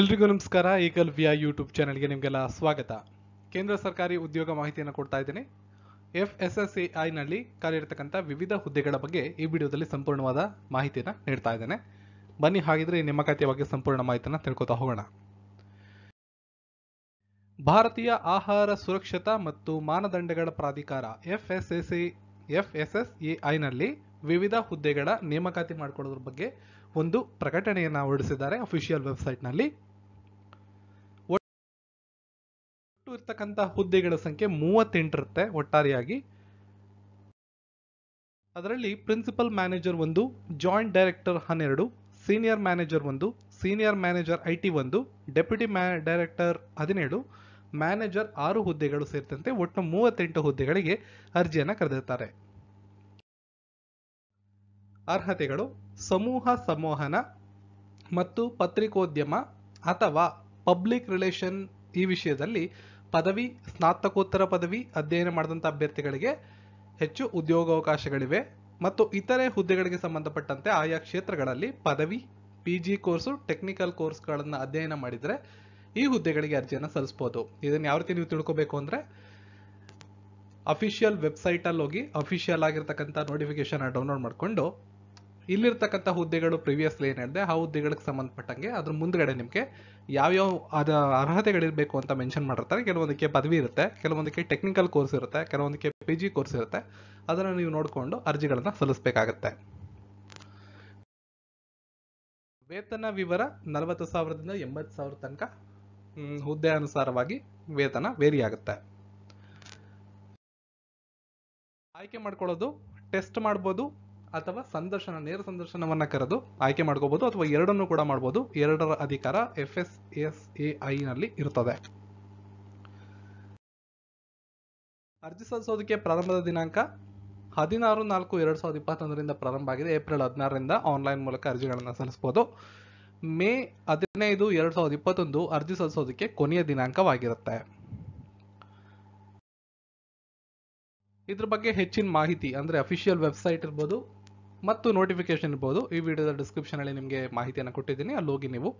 ಎಲ್ರಿಗೂ ನಮಸ್ಕಾರ eagle YouTube ಚಾನೆಲ್ಗೆ ನಿಮಗೆಲ್ಲ ಸ್ವಾಗತ ಕೇಂದ್ರ ಸರ್ಕಾರಿ ಉದ್ಯೋಗ ಮಾಹಿತಿಯನ್ನು ಕೊಡ್ತಾ ಇದ್ದೀನಿ ಎಫ್ ಎಸ್ ಎಸ್ ಎ ಐನಲ್ಲಿ ಕಾರ್ಯರತಕ್ಕಂಥ ವಿವಿಧ ಹುದ್ದೆಗಳ ಬಗ್ಗೆ ಈ ವಿಡಿಯೋದಲ್ಲಿ ಸಂಪೂರ್ಣವಾದ ಮಾಹಿತಿಯನ್ನು ನೀಡ್ತಾ ಇದ್ದೇನೆ ಬನ್ನಿ ಹಾಗಿದ್ರೆ ನಿಮ್ಮ ಖಾತೆಯ ಬಗ್ಗೆ ಸಂಪೂರ್ಣ ಮಾಹಿತಿಯನ್ನು ತಿಳ್ಕೊತಾ ಹೋಗೋಣ ಭಾರತೀಯ ಆಹಾರ ಸುರಕ್ಷತಾ ಮತ್ತು ಮಾನದಂಡಗಳ ಪ್ರಾಧಿಕಾರ F S S F S S A ಐನಲ್ಲಿ ವಿವಿಧ ಹುದ್ದೆಗಳ ನೇಮಕಾತಿ ಮಾಡಿಕೊಳ್ಳೋದ್ರ ಬಗ್ಗೆ ಒಂದು ಪ್ರಕಟಣೆಯನ್ನು ಹೊರಡಿಸಿದ್ದಾರೆ ಅಫಿಷಿಯಲ್ ವೆಬ್ಸೈಟ್ನಲ್ಲಿ ಒಟ್ಟು ಇರ್ತಕ್ಕಂಥ ಹುದ್ದೆಗಳ ಸಂಖ್ಯೆ ಇರುತ್ತೆ ಒಟ್ಟಾರೆಯಾಗಿ ಅದರಲ್ಲಿ ಪ್ರಿನ್ಸಿಪಲ್ ಮ್ಯಾನೇಜರ್ ಒಂದು ಜಾಯಿಂಟ್ ಡೈರೆಕ್ಟರ್ ಹನ್ನೆರಡು ಸೀನಿಯರ್ ಮ್ಯಾನೇಜರ್ ಒಂದು ಸೀನಿಯರ್ ಮ್ಯಾನೇಜರ್ ಐ ಟಿ ಒಂದು ಡೆಪ್ಯೂಟಿ ಮ್ಯಾ ಡೈರೆಕ್ಟರ್ ಹದಿನೇಳು ಮ್ಯಾನೇಜರ್ ಆರು ಹುದ್ದೆಗಳು ಸೇರಿದಂತೆ ಒಟ್ಟು ಮೂವತ್ತೆಂಟು ಹುದ್ದೆಗಳಿಗೆ ಅರ್ಜಿಯನ್ನು ಕರೆದಿರ್ತಾರೆ ಅರ್ಹತೆಗಳು ಸಮೂಹ ಸಂವಹನ ಮತ್ತು ಪತ್ರಿಕೋದ್ಯಮ ಅಥವಾ ಪಬ್ಲಿಕ್ ರಿಲೇಷನ್ ಈ ವಿಷಯದಲ್ಲಿ ಪದವಿ ಸ್ನಾತಕೋತ್ತರ ಪದವಿ ಅಧ್ಯಯನ ಮಾಡಿದಂಥ ಅಭ್ಯರ್ಥಿಗಳಿಗೆ ಹೆಚ್ಚು ಉದ್ಯೋಗಾವಕಾಶಗಳಿವೆ ಮತ್ತು ಇತರೆ ಹುದ್ದೆಗಳಿಗೆ ಸಂಬಂಧಪಟ್ಟಂತೆ ಆಯಾ ಕ್ಷೇತ್ರಗಳಲ್ಲಿ ಪದವಿ ಪಿ ಜಿ ಕೋರ್ಸು ಟೆಕ್ನಿಕಲ್ ಕೋರ್ಸ್ಗಳನ್ನು ಅಧ್ಯಯನ ಮಾಡಿದರೆ ಈ ಹುದ್ದೆಗಳಿಗೆ ಅರ್ಜಿಯನ್ನು ಸಲ್ಲಿಸ್ಬೋದು ಇದನ್ನು ಯಾವ ರೀತಿ ನೀವು ತಿಳ್ಕೋಬೇಕು ಅಂದರೆ ಅಫಿಷಿಯಲ್ ವೆಬ್ಸೈಟಲ್ಲಿ ಹೋಗಿ ಅಫಿಷಿಯಲ್ ಆಗಿರ್ತಕ್ಕಂಥ ನೋಟಿಫಿಕೇಶನ್ ಡೌನ್ಲೋಡ್ ಮಾಡಿಕೊಂಡು ಇಲ್ಲಿರ್ತಕ್ಕಂಥ ಹುದ್ದೆಗಳು ಪ್ರಿವಿಯಸ್ಲಿ ಏನು ಹೇಳಿದೆ ಆ ಹುದ್ದೆಗಳಿಗೆ ಸಂಬಂಧಪಟ್ಟಂಗೆ ಅದ್ರ ಮುಂದ್ಗಡೆ ನಿಮಗೆ ಯಾವ್ಯಾವ ಅದ ಅರ್ಹತೆಗಳಿರಬೇಕು ಅಂತ ಮೆನ್ಷನ್ ಮಾಡಿರ್ತಾರೆ ಕೆಲವೊಂದಕ್ಕೆ ಪದವಿ ಇರುತ್ತೆ ಕೆಲವೊಂದಕ್ಕೆ ಟೆಕ್ನಿಕಲ್ ಕೋರ್ಸ್ ಇರುತ್ತೆ ಕೆಲವೊಂದಕ್ಕೆ ಪಿ ಜಿ ಕೋರ್ಸ್ ಇರುತ್ತೆ ಅದನ್ನ ನೀವು ನೋಡಿಕೊಂಡು ಅರ್ಜಿಗಳನ್ನು ಸಲ್ಲಿಸಬೇಕಾಗತ್ತೆ ವೇತನ ವಿವರ ನಲವತ್ತು ಸಾವಿರದಿಂದ ಎಂಬತ್ತು ಸಾವಿರ ತನಕ ಹುದ್ದೆ ಅನುಸಾರವಾಗಿ ವೇತನ ವೇರಿ ಆಗುತ್ತೆ ಆಯ್ಕೆ ಮಾಡ್ಕೊಳ್ಳೋದು ಟೆಸ್ಟ್ ಮಾಡ್ಬೋದು ಅಥವಾ ಸಂದರ್ಶನ ನೇರ ಸಂದರ್ಶನವನ್ನ ಕರೆದು ಆಯ್ಕೆ ಮಾಡ್ಕೋಬಹುದು ಅಥವಾ ಎರಡನ್ನು ಕೂಡ ಮಾಡಬಹುದು ಎರಡರ ಅಧಿಕಾರ F S S A I ನಲ್ಲಿ ಇರುತ್ತದೆ ಅರ್ಜಿ ಸಲ್ಲಿಸೋದಕ್ಕೆ ಪ್ರಾರಂಭದ ದಿನಾಂಕ ಹದಿನಾರು ನಾಲ್ಕು ಎರಡ್ ಸಾವಿರದ ಇಪ್ಪತ್ತೊಂದರಿಂದ ಪ್ರಾರಂಭ ಆಗಿದೆ ಏಪ್ರಿಲ್ ಹದಿನಾರರಿಂದ ಆನ್ಲೈನ್ ಮೂಲಕ ಅರ್ಜಿಗಳನ್ನು ಸಲ್ಲಿಸಬಹುದು ಮೇ ಹದಿನೈದು ಎರಡ್ ಸಾವಿರದ ಇಪ್ಪತ್ತೊಂದು ಅರ್ಜಿ ಸಲ್ಲಿಸೋದಕ್ಕೆ ಕೊನೆಯ ದಿನಾಂಕವಾಗಿರುತ್ತೆ ಇದ್ರ ಬಗ್ಗೆ ಹೆಚ್ಚಿನ ಮಾಹಿತಿ ಅಂದ್ರೆ ಅಫಿಷಿಯಲ್ ವೆಬ್ಸೈಟ್ ಇರ್ಬೋದು ಮತ್ತು ನೋಟಿಫಿಕೇಶನ್ ಇರ್ಬೋದು ಈ ವಿಡಿಯೋದ ಡಿಸ್ಕ್ರಿಪ್ಷನಲ್ಲಿ ನಿಮಗೆ ಮಾಹಿತಿಯನ್ನು ಕೊಟ್ಟಿದ್ದೀನಿ ಅಲ್ಲಿ ಹೋಗಿ ನೀವು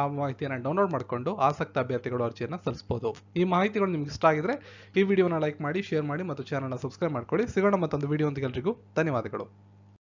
ಆ ಮಾಹಿತಿಯನ್ನು ಡೌನ್ಲೋಡ್ ಮಾಡಿಕೊಂಡು ಆಸಕ್ತ ಅಭ್ಯರ್ಥಿಗಳು ಅರ್ಜಿಯನ್ನು ಸಲ್ಲಿಸಬಹುದು ಈ ಮಾಹಿತಿಗಳು ನಿಮ್ಗೆ ಇಷ್ಟ ಆಗಿದ್ರೆ ಈ ವಿಡಿಯೋನ ಲೈಕ್ ಮಾಡಿ ಶೇರ್ ಮಾಡಿ ಮತ್ತು ಚಾನಲ್ನ ಸಬ್ಸ್ಕ್ರೈಬ್ ಮಾಡ್ಕೊಳ್ಳಿ ಸಿಗೋಣ ಮತ್ತೊಂದು ವಿಡಿಯೋ ಅಂತ ಎಲ್ರಿಗೂ ಧನ್ಯವಾದಗಳು